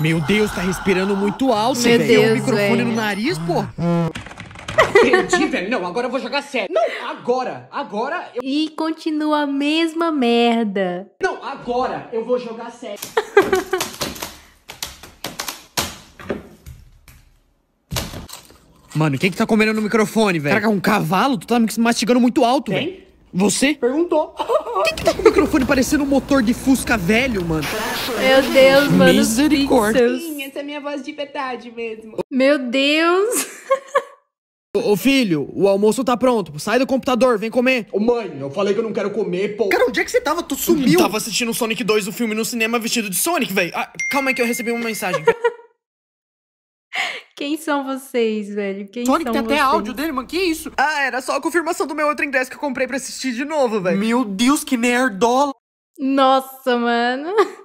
Meu Deus, tá respirando muito alto, Meu velho. Deus, o microfone velho. no nariz, pô. Perdi, velho. Não, agora eu vou jogar sério. Não, agora. Agora eu... E continua a mesma merda. Não, agora eu vou jogar sério. Mano, quem que tá comendo no microfone, velho? Caraca, um cavalo? Tu tá mastigando muito alto, velho. Você? Perguntou. O que, que tá com o microfone parecendo um motor de Fusca velho, mano? Meu Deus, mano. Misericórdia. Sim, essa é minha voz de verdade mesmo. Meu Deus. Ô filho, o almoço tá pronto. Sai do computador, vem comer. Ô mãe, eu falei que eu não quero comer, pô. Cara, onde é que você tava? Tu sumiu. Eu tava assistindo Sonic 2, o filme no cinema vestido de Sonic, velho. Ah, calma aí que eu recebi uma mensagem. Quem são vocês, velho? Quem Sonic, tem vocês? até áudio dele, mano. Que isso? Ah, era só a confirmação do meu outro ingresso que eu comprei pra assistir de novo, velho. Meu Deus, que nerdola! Nossa, mano.